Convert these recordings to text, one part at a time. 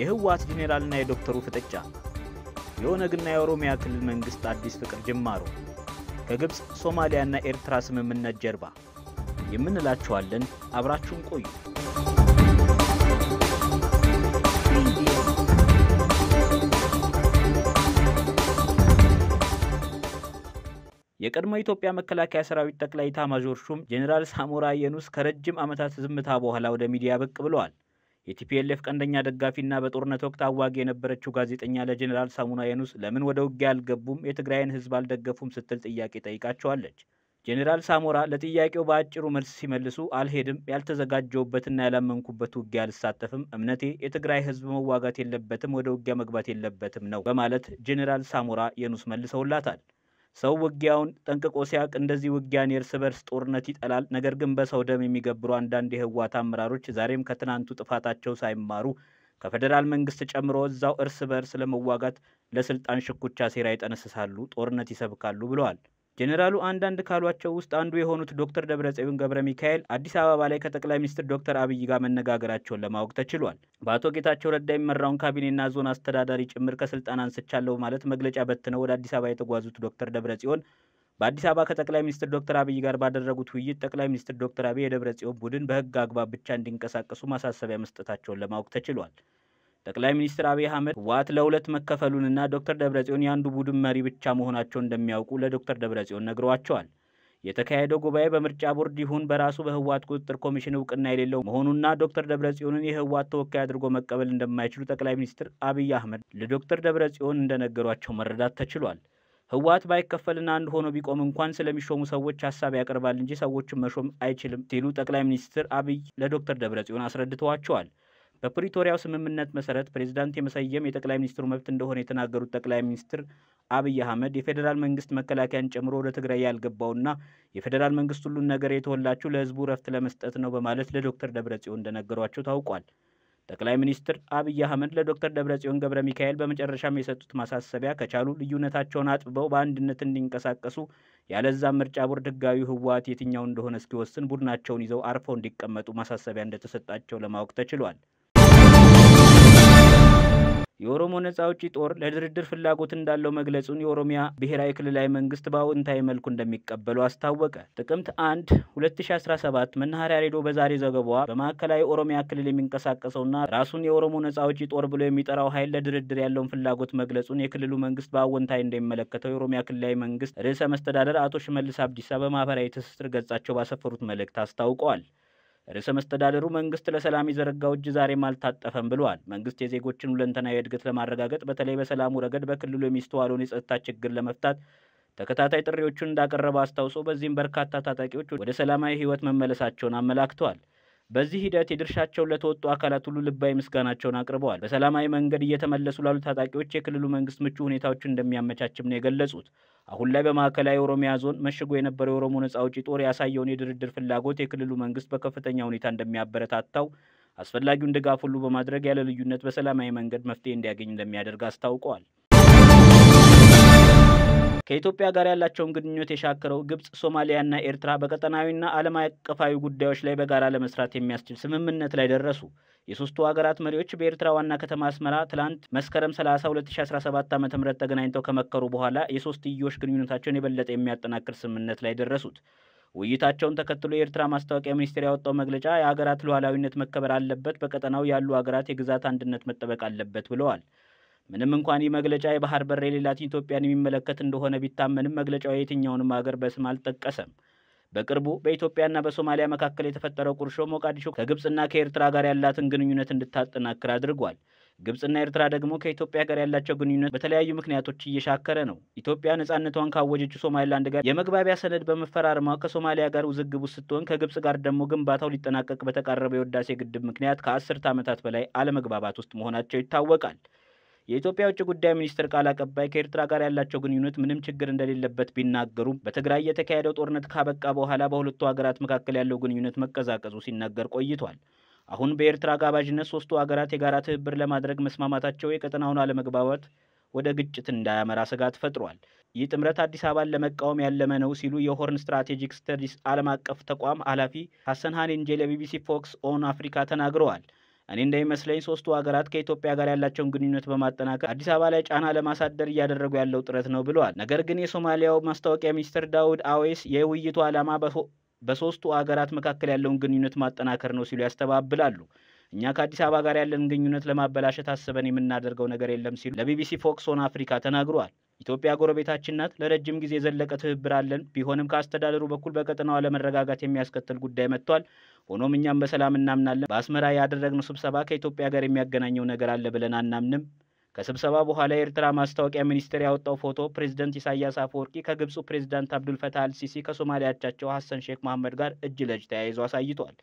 የህወሓት ጄኔራልና የዶክተሩ ፍጥጫ፣ የኦነግና የኦሮሚያ ክልል መንግስት አዲስ ፍቅር ጅማሮ፣ ከግብፅ ሶማሊያና ኤርትራ ስምምነት ጀርባ የምንላችኋለን። አብራችሁን ቆዩ። የቀድሞ ኢትዮጵያ መከላከያ ሰራዊት ጠቅላይ ኢታማዦር ሹም ጄኔራል ሳሞራ የኑስ ከረጅም ዓመታት ዝምታ በኋላ ወደ ሚዲያ ብቅ ብለዋል። የቲፒኤልኤፍ ቀንደኛ ደጋፊና በጦርነት ወቅት አዋጊ የነበረችው ጋዜጠኛ ለጀኔራል ሳሙና የኑስ ለምን ወደ ውጊያ አልገቡም፣ የትግራይን ህዝብ አልደገፉም ስትል ጥያቄ ጠይቃቸዋለች። ጄኔራል ሳሞራ ለጥያቄው በአጭሩ መልስ ሲመልሱ አልሄድም፣ ያልተዘጋጀውበትና ያላመንኩበት ውጊያ አልሳተፍም፣ እምነቴ የትግራይ ህዝብ መዋጋት የለበትም፣ ወደ ውጊያ መግባት የለበትም ነው በማለት ጀኔራል ሳሞራ የኑስ መልሰውላታል። ሰው ውጊያውን ጠንቅቆ ሲያውቅ እንደዚህ ውጊያን የእርስ በርስ ጦርነት ይጠላል። ነገር ግን በሰው ደም የሚገብሩ አንዳንድ የህወሓት አመራሮች ዛሬም ከትናንቱ ጥፋታቸው ሳይማሩ ከፌዴራል መንግስት ጨምሮ እዛው እርስ በርስ ለመዋጋት ለስልጣን ሽኩቻ ሴራ ይጠነስሳሉ፣ ጦርነት ይሰብካሉ ብለዋል። ጄኔራሉ አንዳንድ ካሏቸው ውስጥ አንዱ የሆኑት ዶክተር ደብረጽዮን ገብረ ሚካኤል አዲስ አበባ ላይ ከጠቅላይ ሚኒስትር ዶክተር አብይ ጋር መነጋገራቸውን ለማወቅ ተችሏል። በአቶ ጌታቸው ረዳ የሚመራውን ካቢኔና ዞን አስተዳዳሪ ጭምር ከስልጣን አንስቻለሁ ማለት መግለጫ በትነው ወደ አዲስ አበባ የተጓዙት ዶክተር ደብረጽዮን በአዲስ አበባ ከጠቅላይ ሚኒስትር ዶክተር አብይ ጋር ባደረጉት ውይይት ጠቅላይ ሚኒስትር ዶክተር አብይ የደብረጽዮን ቡድን በህግ አግባብ ብቻ እንዲንቀሳቀሱ ማሳሰቢያ መስጠታቸውን ለማወቅ ተችሏል። ጠቅላይ ሚኒስትር አብይ አህመድ ህወሓት ለሁለት መከፈሉንና ዶክተር ደብረጽዮን የአንዱ ቡድን መሪ ብቻ መሆናቸውን እንደሚያውቁ ለዶክተር ደብረጽዮን ነግረዋቸዋል። የተካሄደው ጉባኤ በምርጫ ቦርድ ይሁን በራሱ በህወሓት ቁጥጥር ኮሚሽን እውቅና የሌለው መሆኑና ዶክተር ደብረጽዮንን የህወሓት ተወካይ አድርጎ መቀበል እንደማይችሉ ጠቅላይ ሚኒስትር አብይ አህመድ ለዶክተር ደብረጽዮን እንደነገሯቸው መረዳት ተችሏል። ህወሓት ባይከፈልና አንድ ሆኖ ቢቆም እንኳን ስለሚሾሙ ሰዎች ሀሳብ ያቀርባል እንጂ ሰዎችን መሾም አይችልም ሲሉ ጠቅላይ ሚኒስትር አብይ ለዶክተር ደብረጽዮን አስረድተዋቸዋል። በፕሪቶሪያው ስምምነት መሰረት ፕሬዚዳንት የመሰየም የጠቅላይ ሚኒስትሩ መብት እንደሆነ የተናገሩት ጠቅላይ ሚኒስትር አብይ አህመድ የፌዴራል መንግስት መከላከያን ጨምሮ ወደ ትግራይ ያልገባውና የፌዴራል መንግስት ሁሉን ነገር የተወላችሁ ለህዝቡ ረፍት ለመስጠት ነው በማለት ለዶክተር ደብረጽዮን እንደነገሯቸው ታውቋል። ጠቅላይ ሚኒስትር አብይ አህመድ ለዶክተር ደብረጽዮን ገብረ ሚካኤል በመጨረሻም የሰጡት ማሳሰቢያ ከቻሉ ልዩነታቸውን አጥብበው በአንድነት እንዲንቀሳቀሱ ያለዛም ምርጫ ቦርድ ህጋዊ ህወሓት የትኛው እንደሆነ እስኪወስን ቡድናቸውን ይዘው አርፈው እንዲቀመጡ ማሳሰቢያ እንደተሰጣቸው ለማወቅ ተችሏል። የኦሮሞ ነጻ አውጪ ጦር ለድርድር ፍላጎት እንዳለው መግለጹን የኦሮሚያ ብሔራዊ ክልላዊ መንግስት በአዎንታዊ መልኩ እንደሚቀበሉ አስታወቀ። ጥቅምት 1 2017 መናኸሪያ ሬዲዮ በዛሬ ዘገባዋ በማዕከላዊ ኦሮሚያ ክልል የሚንቀሳቀሰውና ራሱን የኦሮሞ ነጻ አውጪ ጦር ብሎ የሚጠራው ኃይል ለድርድር ያለውን ፍላጎት መግለጹን የክልሉ መንግስት በአዎንታዊ እንደሚመለከተው የኦሮሚያ ክልላዊ መንግስት ርዕሰ መስተዳደር አቶ ሽመልስ አብዲሳ በማህበራዊ ትስስር ገጻቸው ባሰፈሩት መልእክት አስታውቀዋል። ርዕሰ መስተዳደሩ መንግስት ለሰላም የዘረጋው እጅ ዛሬም አልታጠፈም ብለዋል። መንግስት የዜጎችን ሁለንተናዊ እድገት ለማረጋገጥ በተለይ በሰላሙ ረገድ በክልሉ የሚስተዋለውን የጸጥታ ችግር ለመፍታት ተከታታይ ጥሪዎቹን እንዳቀረበ አስታውሶ በዚህም በርካታ ታጣቂዎች ወደ ሰላማዊ ህይወት መመለሳቸውን አመላክተዋል። በዚህ ሂደት የድርሻቸውን ለተወጡ አካላት ሁሉ ልባዊ ምስጋናቸውን አቅርበዋል። በሰላማዊ መንገድ እየተመለሱ ላሉ ታጣቂዎች የክልሉ መንግስት ምቹ ሁኔታዎችን እንደሚያመቻችም ነው የገለጹት። አሁን ላይ በማዕከላዊ ኦሮሚያ ዞን መሽጎ የነበረው የኦሮሞ ነጻ አውጪ ጦር ያሳየውን የድርድር ፍላጎት የክልሉ መንግስት በከፍተኛ ሁኔታ እንደሚያበረታታው አስፈላጊውን ድጋፍ ሁሉ በማድረግ ያለ ልዩነት በሰላማዊ መንገድ መፍትሄ እንዲያገኝ እንደሚያደርግ አስታውቀዋል። ከኢትዮጵያ ጋር ያላቸውን ግንኙነት የሻከረው ግብጽ፣ ሶማሊያና ኤርትራ በቀጠናዊና ዓለም አቀፋዊ ጉዳዮች ላይ በጋራ ለመስራት የሚያስችል ስምምነት ላይ ደረሱ። የሶስቱ ሀገራት መሪዎች በኤርትራ ዋና ከተማ አስመራ ትላንት መስከረም 30 2017 ዓ ም ተገናኝተው ከመከሩ በኋላ የሶስትዮሽ ግንኙነታቸውን የበለጠ የሚያጠናክር ስምምነት ላይ ደረሱት። ውይይታቸውን ተከትሎ የኤርትራ ማስታወቂያ ሚኒስቴር ያወጣው መግለጫ የሀገራት ሉዓላዊነት መከበር አለበት፣ በቀጠናው ያሉ ሀገራት የግዛት አንድነት መጠበቅ አለበት ብለዋል። ምንም እንኳን ይህ መግለጫ የባህር በር የሌላትን ኢትዮጵያን የሚመለከት እንደሆነ ቢታመንም መግለጫው የትኛውንም ሀገር በስም አልጠቀሰም። በቅርቡ በኢትዮጵያና በሶማሊያ መካከል የተፈጠረው ቁርሾ ሞቃዲሾ ከግብፅና ከኤርትራ ጋር ያላትን ግንኙነት እንድታጠናክር አድርጓል። ግብፅና ኤርትራ ደግሞ ከኢትዮጵያ ጋር ያላቸው ግንኙነት በተለያዩ ምክንያቶች እየሻከረ ነው። ኢትዮጵያ ነጻነቷን ካወጀች ሶማሊላንድ ጋር የመግባቢያ ሰነድ በመፈራረሟ ከሶማሊያ ጋር ውዝግቡ ስትሆን፣ ከግብፅ ጋር ደግሞ ግንባታው ሊጠናቀቅ በተቃረበው የወዳሴ ግድብ ምክንያት ከአስርት ዓመታት በላይ አለመግባባት ውስጥ መሆናቸው ይታወቃል። የኢትዮጵያ ውጭ ጉዳይ ሚኒስትር ቃል አቀባይ ከኤርትራ ጋር ያላቸው ግንኙነት ምንም ችግር እንደሌለበት ቢናገሩም በትግራይ የተካሄደው ጦርነት ካበቃ በኋላ በሁለቱ ሀገራት መካከል ያለው ግንኙነት መቀዛቀዙ ሲነገር ቆይቷል። አሁን በኤርትራ ጋባዥነት ሶስቱ ሀገራት የጋራ ትብብር ለማድረግ መስማማታቸው የቀጠናውን አለመግባባት ወደ ግጭት እንዳያመራ ስጋት ፈጥሯል። ይህ ጥምረት አዲስ አበባን ለመቃወም ያለመ ነው ሲሉ የሆርን ስትራቴጂክ ስተዲስ ዓለም አቀፍ ተቋም ኃላፊ ሀሰን ሃኒንጄ ለቢቢሲ ፎክስ ኦን አፍሪካ ተናግረዋል። እኔ እንደሚመስለኝ ሶስቱ ሀገራት ከኢትዮጵያ ጋር ያላቸውን ግንኙነት በማጠናከር አዲስ አበባ ላይ ጫና ለማሳደር እያደረጉ ያለው ጥረት ነው ብለዋል። ነገር ግን የሶማሊያው ማስታወቂያ ሚኒስትር ዳውድ አዌስ የውይይቱ ዓላማ በሶስቱ ሀገራት መካከል ያለውን ግንኙነት ማጠናከር ነው ሲሉ ያስተባብላሉ። እኛ ከአዲስ አበባ ጋር ያለን ግንኙነት ለማበላሸት አስበን የምናደርገው ነገር የለም ሲሉ ለቢቢሲ ፎክስ ኦን አፍሪካ ተናግረዋል። ኢትዮጵያ ጎረቤታችን ናት። ለረጅም ጊዜ የዘለቀ ትብብር አለን። ቢሆንም ከአስተዳደሩ በኩል በቀጠናው አለመረጋጋት የሚያስከትል ጉዳይ መጥቷል። ሆኖም እኛም በሰላም እናምናለን። በአስመራ ያደረግነው ስብሰባ ከኢትዮጵያ ጋር የሚያገናኘው ነገር አለ ብለን አናምንም። ከስብሰባ በኋላ የኤርትራ ማስታወቂያ ሚኒስቴር ያወጣው ፎቶ ፕሬዝደንት ኢሳያስ አፈወርቂ ከግብፁ ፕሬዝዳንት አብዱልፈታህ አልሲሲ ከሶማሊያ አቻቸው ሀሰን ሼክ መሐመድ ጋር እጅ ለእጅ ተያይዞ አሳይቷል።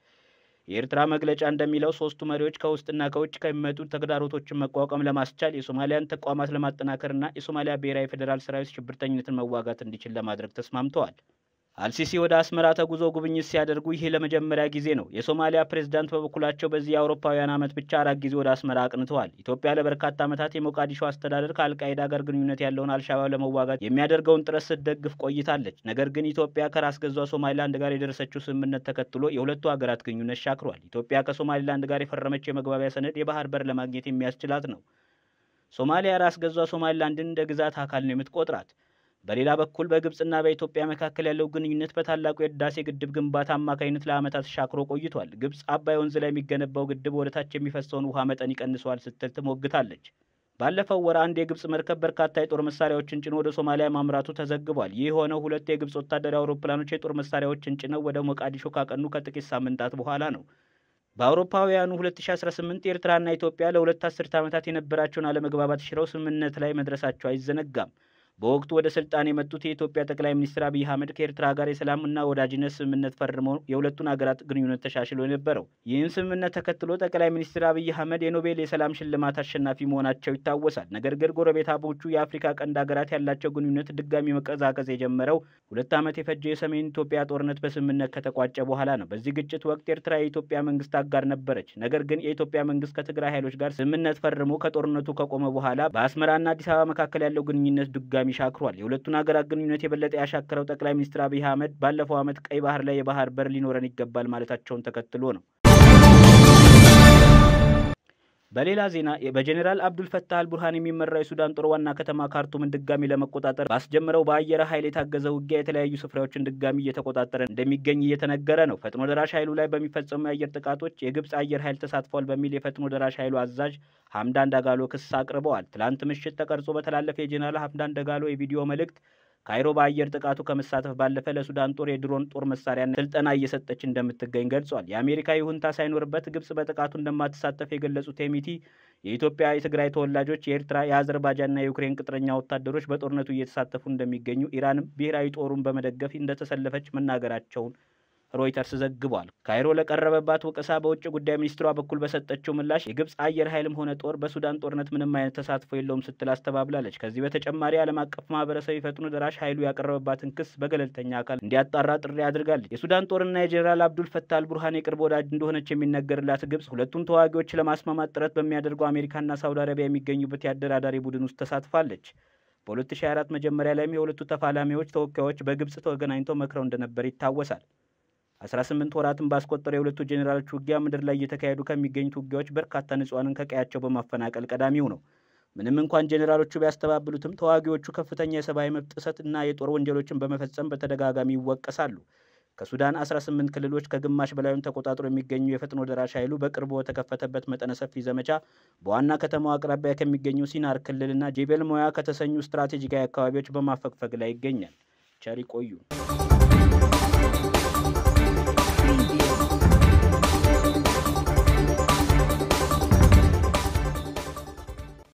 የኤርትራ መግለጫ እንደሚለው ሶስቱ መሪዎች ከውስጥና ከውጭ ከሚመጡ ተግዳሮቶችን መቋቋም ለማስቻል የሶማሊያን ተቋማት ለማጠናከርና የሶማሊያ ብሔራዊ ፌዴራል ሰራዊት ሽብርተኝነትን መዋጋት እንዲችል ለማድረግ ተስማምተዋል። አልሲሲ ወደ አስመራ ተጉዞ ጉብኝት ሲያደርጉ ይህ ለመጀመሪያ ጊዜ ነው። የሶማሊያ ፕሬዝዳንት በበኩላቸው በዚህ የአውሮፓውያን ዓመት ብቻ አራት ጊዜ ወደ አስመራ አቅንተዋል። ኢትዮጵያ ለበርካታ ዓመታት የሞቃዲሾ አስተዳደር ከአልቃይዳ ጋር ግንኙነት ያለውን አልሻባብ ለመዋጋት የሚያደርገውን ጥረት ስትደግፍ ቆይታለች። ነገር ግን ኢትዮጵያ ከራስ ገዟ ሶማሊላንድ ጋር የደረሰችው ስምምነት ተከትሎ የሁለቱ ሀገራት ግንኙነት ሻክሯል። ኢትዮጵያ ከሶማሊላንድ ጋር የፈረመችው የመግባቢያ ሰነድ የባህር በር ለማግኘት የሚያስችላት ነው። ሶማሊያ ራስ ገዟ ሶማሊላንድን እንደ ግዛት አካል ነው የምትቆጥራት። በሌላ በኩል በግብጽና በኢትዮጵያ መካከል ያለው ግንኙነት በታላቁ የህዳሴ ግድብ ግንባታ አማካኝነት ለዓመታት ሻክሮ ቆይቷል። ግብፅ አባይ ወንዝ ላይ የሚገነባው ግድብ ወደታች የሚፈሰውን ውሃ መጠን ይቀንሰዋል ስትል ትሞግታለች። ባለፈው ወር አንድ የግብጽ መርከብ በርካታ የጦር መሳሪያዎችን ጭኖ ወደ ሶማሊያ ማምራቱ ተዘግቧል። ይህ የሆነው ሁለት የግብጽ ወታደራዊ አውሮፕላኖች የጦር መሳሪያዎችን ጭነው ወደ ሞቃዲሾ ካቀኑ ከጥቂት ሳምንታት በኋላ ነው። በአውሮፓውያኑ 2018 ኤርትራና ኢትዮጵያ ለሁለት አስርት ዓመታት የነበራቸውን አለመግባባት ሽረው ስምምነት ላይ መድረሳቸው አይዘነጋም። በወቅቱ ወደ ስልጣን የመጡት የኢትዮጵያ ጠቅላይ ሚኒስትር አብይ አህመድ ከኤርትራ ጋር የሰላምና ወዳጅነት ስምምነት ፈርሞ የሁለቱን ሀገራት ግንኙነት ተሻሽሎ የነበረው። ይህን ስምምነት ተከትሎ ጠቅላይ ሚኒስትር አብይ አህመድ የኖቤል የሰላም ሽልማት አሸናፊ መሆናቸው ይታወሳል። ነገር ግን ጎረቤት አቦቹ የአፍሪካ ቀንድ ሀገራት ያላቸው ግንኙነት ድጋሚ መቀዛቀዝ የጀመረው ሁለት ዓመት የፈጀው የሰሜን ኢትዮጵያ ጦርነት በስምምነት ከተቋጨ በኋላ ነው። በዚህ ግጭት ወቅት ኤርትራ የኢትዮጵያ መንግስት አጋር ነበረች። ነገር ግን የኢትዮጵያ መንግስት ከትግራይ ኃይሎች ጋር ስምምነት ፈርሞ ከጦርነቱ ከቆመ በኋላ በአስመራና አዲስ አበባ መካከል ያለው ግንኙነት ድጋሚ በተደጋጋሚ ሻክሯል። የሁለቱን ሀገራት ግንኙነት የበለጠ ያሻከረው ጠቅላይ ሚኒስትር አብይ አህመድ ባለፈው ዓመት ቀይ ባህር ላይ የባህር በር ሊኖረን ይገባል ማለታቸውን ተከትሎ ነው። በሌላ ዜና በጀኔራል አብዱልፈታህ አልቡርሃን የሚመራው የሱዳን ጦር ዋና ከተማ ካርቱምን ድጋሚ ለመቆጣጠር ባስጀምረው በአየር ኃይል የታገዘ ውጊያ የተለያዩ ስፍራዎችን ድጋሚ እየተቆጣጠረ እንደሚገኝ እየተነገረ ነው። ፈጥኖ ደራሽ ኃይሉ ላይ በሚፈጸሙ የአየር ጥቃቶች የግብፅ አየር ኃይል ተሳትፏል በሚል የፈጥኖ ደራሽ ኃይሉ አዛዥ ሀምዳን ደጋሎ ክስ አቅርበዋል። ትላንት ምሽት ተቀርጾ በተላለፈ የጀኔራል ሀምዳን ደጋሎ የቪዲዮ መልእክት ካይሮ በአየር ጥቃቱ ከመሳተፍ ባለፈ ለሱዳን ጦር የድሮን ጦር መሳሪያና ስልጠና እየሰጠች እንደምትገኝ ገልጿል። የአሜሪካ ይሁንታ ሳይኖርበት ግብጽ በጥቃቱ እንደማትሳተፍ የገለጹት ኤሚቲ የኢትዮጵያ የትግራይ ተወላጆች፣ የኤርትራ፣ የአዘርባጃንና የዩክሬን ቅጥረኛ ወታደሮች በጦርነቱ እየተሳተፉ እንደሚገኙ፣ ኢራንም ብሔራዊ ጦሩን በመደገፍ እንደተሰለፈች መናገራቸውን ሮይተርስ ዘግቧል። ካይሮ ለቀረበባት ወቀሳ በውጭ ጉዳይ ሚኒስትሯ በኩል በሰጠችው ምላሽ የግብፅ አየር ኃይልም ሆነ ጦር በሱዳን ጦርነት ምንም አይነት ተሳትፎ የለውም ስትል አስተባብላለች። ከዚህ በተጨማሪ ዓለም አቀፍ ማህበረሰብ የፈጥኖ ደራሽ ኃይሉ ያቀረበባትን ክስ በገለልተኛ አካል እንዲያጣራ ጥሪ አድርጋለች። የሱዳን ጦርና የጀኔራል አብዱል ፈታል ቡርሃን የቅርብ ወዳጅ እንደሆነች የሚነገርላት ግብፅ ሁለቱን ተዋጊዎች ለማስማማት ጥረት በሚያደርገው አሜሪካና ሳውዲ አረቢያ የሚገኙበት የአደራዳሪ ቡድን ውስጥ ተሳትፋለች። በ2024 መጀመሪያ ላይም የሁለቱ ተፋላሚዎች ተወካዮች በግብፅ ተገናኝተው መክረው እንደነበር ይታወሳል። 18 ወራትን ባስቆጠረ የሁለቱ ጄኔራሎች ውጊያ ምድር ላይ እየተካሄዱ ከሚገኙት ውጊያዎች በርካታ ንጹሐንን ከቀያቸው በማፈናቀል ቀዳሚው ነው። ምንም እንኳን ጄኔራሎቹ ቢያስተባብሉትም ተዋጊዎቹ ከፍተኛ የሰብአዊ መብት ጥሰት እና የጦር ወንጀሎችን በመፈጸም በተደጋጋሚ ይወቀሳሉ። ከሱዳን 18 ክልሎች ከግማሽ በላዩን ተቆጣጥሮ የሚገኙ የፈጥኖ ደራሽ ኃይሉ በቅርቡ በተከፈተበት መጠነ ሰፊ ዘመቻ በዋና ከተማው አቅራቢያ ከሚገኙ ሲናር ክልልና ጄቤል ሞያ ከተሰኙ ስትራቴጂካዊ አካባቢዎች በማፈግፈግ ላይ ይገኛል። ቸር ይቆዩ።